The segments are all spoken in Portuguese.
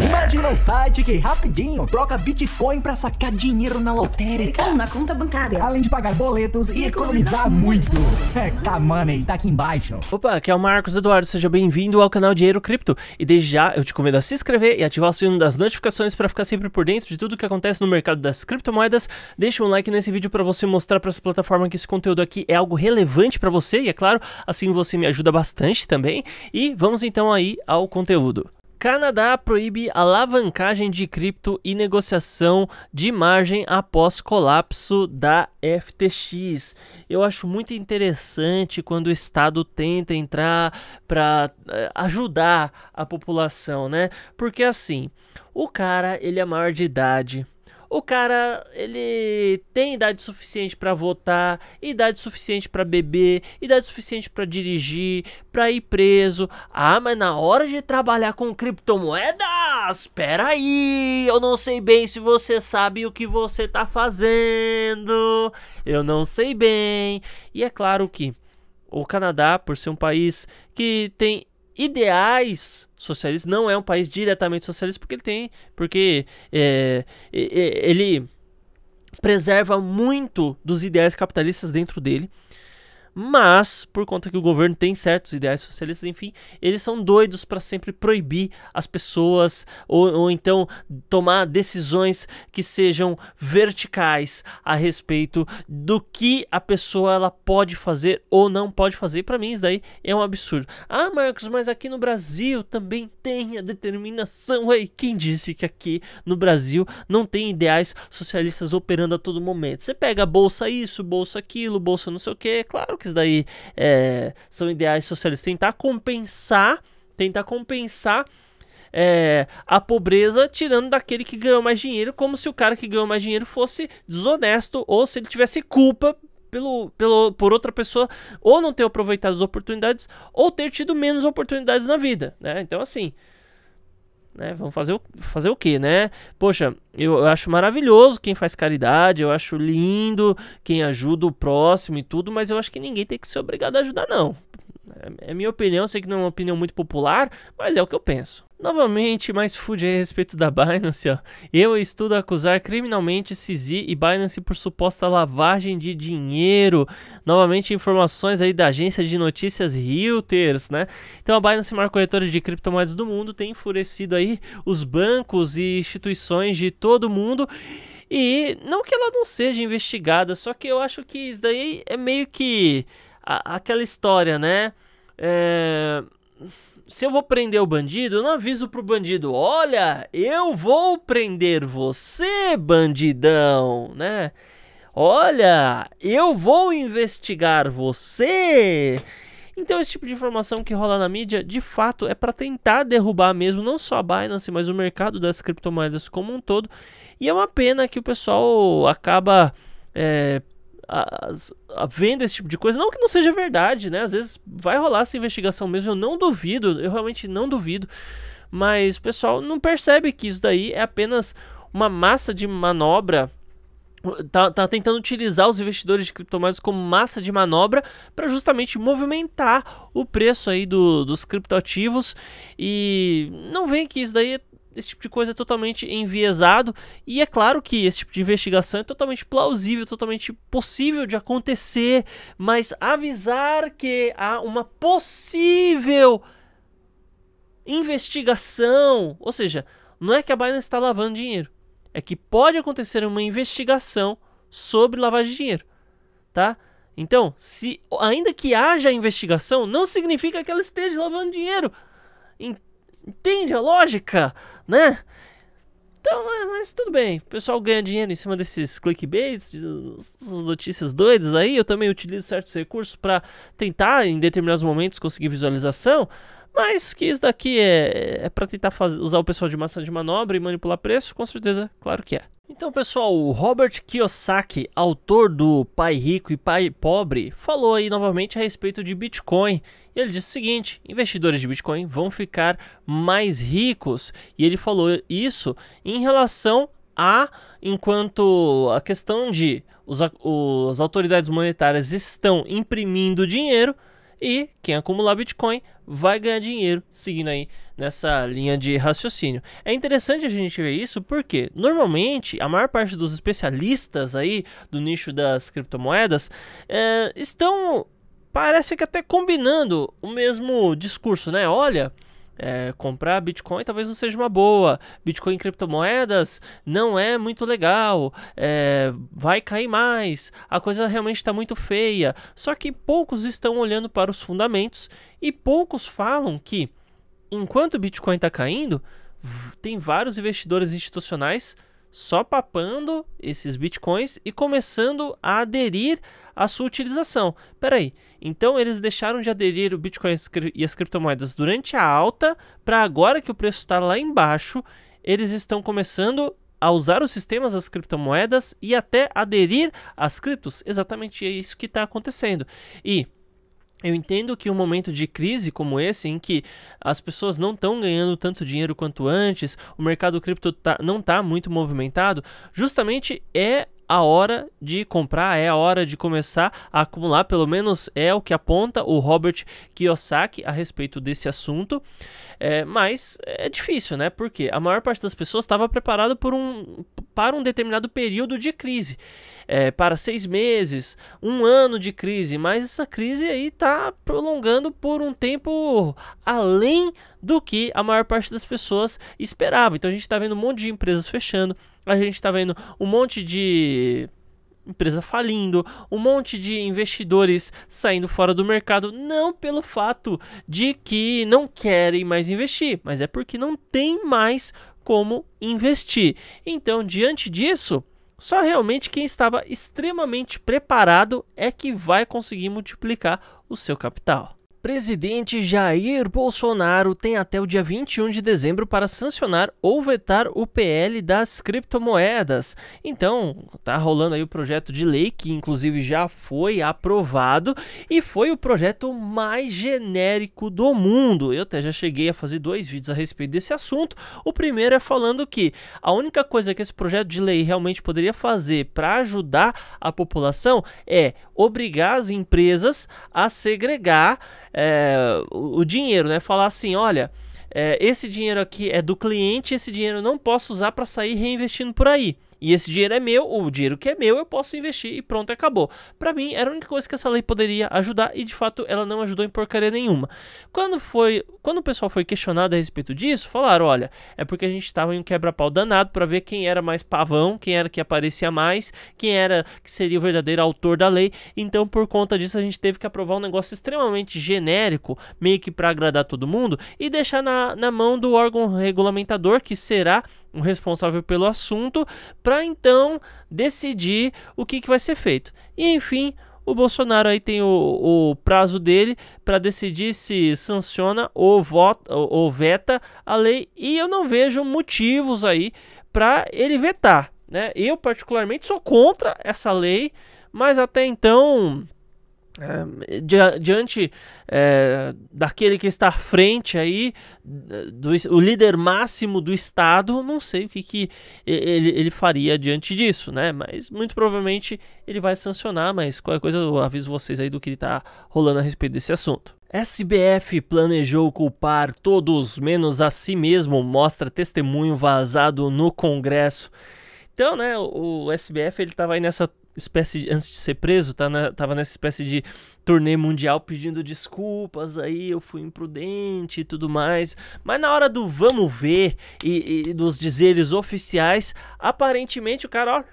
Imagina um site que rapidinho troca Bitcoin para sacar dinheiro na lotérica. Ou então, na conta bancária. Além de pagar boletos e, e economizar, economizar muito. É, money tá aqui embaixo. Opa, aqui é o Marcos Eduardo, seja bem-vindo ao canal Dinheiro Cripto. E desde já eu te convido a se inscrever e ativar o sino das notificações para ficar sempre por dentro de tudo que acontece no mercado das criptomoedas. Deixa um like nesse vídeo para você mostrar para essa plataforma que esse conteúdo aqui é algo relevante para você e é claro, assim você me ajuda bastante também. E vamos então aí ao conteúdo. Canadá proíbe alavancagem de cripto e negociação de margem após colapso da FTX. Eu acho muito interessante quando o Estado tenta entrar para eh, ajudar a população, né? Porque assim, o cara ele é maior de idade, o cara ele tem idade suficiente para votar, idade suficiente para beber, idade suficiente para dirigir, para ir preso. Ah, mas na hora de trabalhar com criptomoedas, espera aí, eu não sei bem se você sabe o que você tá fazendo. Eu não sei bem. E é claro que o Canadá, por ser um país que tem ideais socialista, não é um país diretamente socialista porque ele tem, porque é, ele preserva muito dos ideais capitalistas dentro dele mas por conta que o governo tem certos ideais socialistas, enfim, eles são doidos para sempre proibir as pessoas ou, ou então tomar decisões que sejam verticais a respeito do que a pessoa ela pode fazer ou não pode fazer. Para mim isso daí é um absurdo. Ah, Marcos, mas aqui no Brasil também tem a determinação. Ei, quem disse que aqui no Brasil não tem ideais socialistas operando a todo momento? Você pega bolsa isso, bolsa aquilo, bolsa não sei o que. É claro que que daí é, são ideais socialistas. Tentar compensar, tentar compensar é, a pobreza tirando daquele que ganhou mais dinheiro, como se o cara que ganhou mais dinheiro fosse desonesto ou se ele tivesse culpa pelo, pelo, por outra pessoa ou não ter aproveitado as oportunidades ou ter tido menos oportunidades na vida, né? Então, assim, né? Vamos fazer o, fazer o quê, né? Poxa, eu, eu, acho maravilhoso quem faz caridade, eu acho lindo quem ajuda o próximo e tudo, mas eu acho que ninguém tem que ser obrigado a ajudar, não. É, é minha opinião, sei que não é uma opinião muito popular, mas é o que eu penso. Novamente, mais food aí a respeito da Binance, ó. Eu estudo acusar criminalmente CZ e Binance por suposta lavagem de dinheiro. Novamente, informações aí da agência de notícias Reuters, né? Então, a Binance, é maior corretora de criptomoedas do mundo, tem enfurecido aí os bancos e instituições de todo mundo. E não que ela não seja investigada, só que eu acho que isso daí é meio que a, aquela história, né? É se eu vou prender o bandido, eu não aviso pro bandido, olha, eu vou prender você, bandidão, né? Olha, eu vou investigar você. Então esse tipo de informação que rola na mídia, de fato, é para tentar derrubar mesmo não só a Binance, mas o mercado das criptomoedas como um todo. E é uma pena que o pessoal acaba é, a, a vendo esse tipo de coisa. Não que não seja verdade, né? Às vezes vai rolar essa investigação mesmo. Eu não duvido, eu realmente não duvido. Mas o pessoal não percebe que isso daí é apenas uma massa de manobra Tá, tá, tentando utilizar os investidores de criptomoedas como massa de manobra para justamente movimentar o preço aí do, dos criptoativos e não vem que isso daí esse tipo de coisa é totalmente enviesado e é claro que esse tipo de investigação é totalmente plausível, totalmente possível de acontecer, mas avisar que há uma possível investigação, ou seja, não é que a Binance está lavando dinheiro, é que pode acontecer uma investigação sobre lavagem de dinheiro, tá? Então, se ainda que haja investigação, não significa que ela esteja lavando dinheiro. Entende a lógica, né? Então, é, mas tudo bem. O pessoal ganha dinheiro em cima desses clickbaits, dessas notícias doidas aí. Eu também utilizo certos recursos para tentar, em determinados momentos, conseguir visualização. Mas que isso daqui é, é para tentar fazer, usar o pessoal de maçã de manobra e manipular preço? Com certeza, claro que é. Então, pessoal, o Robert Kiyosaki, autor do Pai Rico e Pai Pobre, falou aí novamente a respeito de Bitcoin. E ele disse o seguinte: investidores de Bitcoin vão ficar mais ricos. E ele falou isso em relação a enquanto a questão de os, os, as autoridades monetárias estão imprimindo dinheiro, e quem acumular Bitcoin vai ganhar dinheiro seguindo aí nessa linha de raciocínio. É interessante a gente ver isso porque normalmente a maior parte dos especialistas aí do nicho das criptomoedas é, estão parece que até combinando o mesmo discurso, né? Olha, é, comprar Bitcoin talvez não seja uma boa. Bitcoin em criptomoedas não é muito legal. É, vai cair mais. A coisa realmente está muito feia. Só que poucos estão olhando para os fundamentos e poucos falam que enquanto o Bitcoin está caindo, tem vários investidores institucionais só papando esses bitcoins e começando a aderir à sua utilização. Peraí, então eles deixaram de aderir o Bitcoin e as criptomoedas durante a alta, para agora que o preço está lá embaixo, eles estão começando a usar os sistemas das criptomoedas e até aderir às criptos. Exatamente é isso que está acontecendo. E eu entendo que um momento de crise como esse, em que as pessoas não estão ganhando tanto dinheiro quanto antes, o mercado cripto tá, não está muito movimentado, justamente é a hora de comprar, é a hora de começar a acumular, pelo menos é o que aponta o Robert Kiyosaki a respeito desse assunto. É, mas é difícil, né? Porque a maior parte das pessoas estava preparada por um, para um determinado período de crise, é, para seis meses, um ano de crise, mas essa crise aí está prolongando por um tempo além do que a maior parte das pessoas esperava. Então a gente está vendo um monte de empresas fechando, a gente está vendo um monte de empresa falindo, um monte de investidores saindo fora do mercado, não pelo fato de que não querem mais investir, mas é porque não tem mais como investir. Então, diante disso, só realmente quem estava extremamente preparado é que vai conseguir multiplicar o seu capital. Presidente Jair Bolsonaro tem até o dia 21 de dezembro para sancionar ou vetar o PL das criptomoedas. Então, tá rolando aí o projeto de lei que inclusive já foi aprovado e foi o projeto mais genérico do mundo. Eu até já cheguei a fazer dois vídeos a respeito desse assunto. O primeiro é falando que a única coisa que esse projeto de lei realmente poderia fazer para ajudar a população é obrigar as empresas a segregar é, o, o, dinheiro, né? Falar assim, olha, é, esse dinheiro aqui é do cliente, esse dinheiro eu não posso usar para sair reinvestindo por aí. E esse dinheiro é meu, o dinheiro que é meu eu posso investir e pronto, acabou. Para mim era a única coisa que essa lei poderia ajudar e de fato ela não ajudou em porcaria nenhuma. Quando foi, quando o pessoal foi questionado a respeito disso, falaram, olha, é porque a gente estava em um quebra-pau danado para ver quem era mais pavão, quem era que aparecia mais, quem era que seria o verdadeiro autor da lei. Então por conta disso a gente teve que aprovar um negócio extremamente genérico, meio que para agradar todo mundo e deixar na, na mão do órgão regulamentador que será um responsável pelo assunto para então decidir o que, que vai ser feito. E enfim, o Bolsonaro aí tem o, o prazo dele para decidir se sanciona ou, vota, ou, ou veta a lei e eu não vejo motivos aí para ele vetar. Né? Eu, particularmente, sou contra essa lei, mas até então é, di diante é, daquele que está à frente aí, do, o líder máximo do Estado, não sei o que, que ele, ele faria diante disso, né? Mas muito provavelmente ele vai sancionar, mas qualquer coisa eu aviso vocês aí do que está rolando a respeito desse assunto. SBF planejou culpar todos menos a si mesmo, mostra testemunho vazado no Congresso. Então, né, o SBF ele estava aí nessa espécie de, antes de ser preso, tá na, tava nessa espécie de turnê mundial pedindo desculpas, aí eu fui imprudente e tudo mais. Mas na hora do vamos ver e, e dos dizeres oficiais, aparentemente o cara, ó,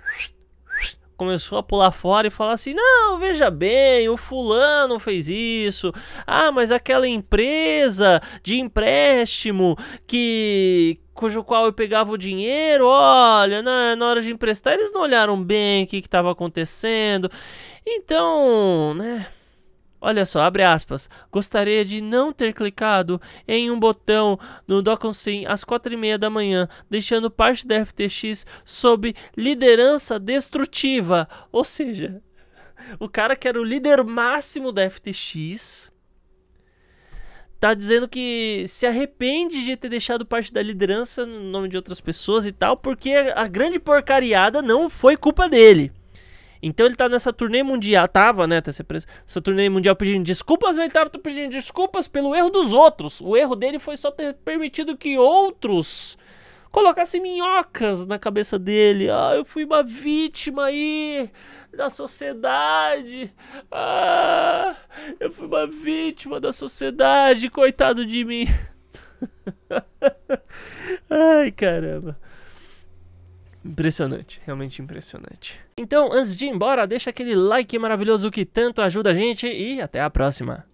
começou a pular fora e falar assim: não, veja bem, o fulano fez isso, ah, mas aquela empresa de empréstimo que. Cujo qual eu pegava o dinheiro, olha, na, na hora de emprestar, eles não olharam bem o que estava acontecendo. Então, né? Olha só, abre aspas. Gostaria de não ter clicado em um botão no Dokkan às quatro e meia da manhã, deixando parte da FTX sob liderança destrutiva. Ou seja, o cara que era o líder máximo da FTX tá dizendo que se arrepende de ter deixado parte da liderança no nome de outras pessoas e tal, porque a grande porcariada não foi culpa dele. Então ele tá nessa turnê mundial, tava, né, até essa turnê mundial pedindo desculpas, mas ele tava pedindo desculpas pelo erro dos outros. O erro dele foi só ter permitido que outros colocassem minhocas na cabeça dele. Ah, eu fui uma vítima aí da sociedade. Ah, eu fui uma vítima da sociedade, coitado de mim. Ai, caramba. Impressionante, realmente impressionante. Então, antes de ir embora, deixa aquele like maravilhoso que tanto ajuda a gente e até a próxima.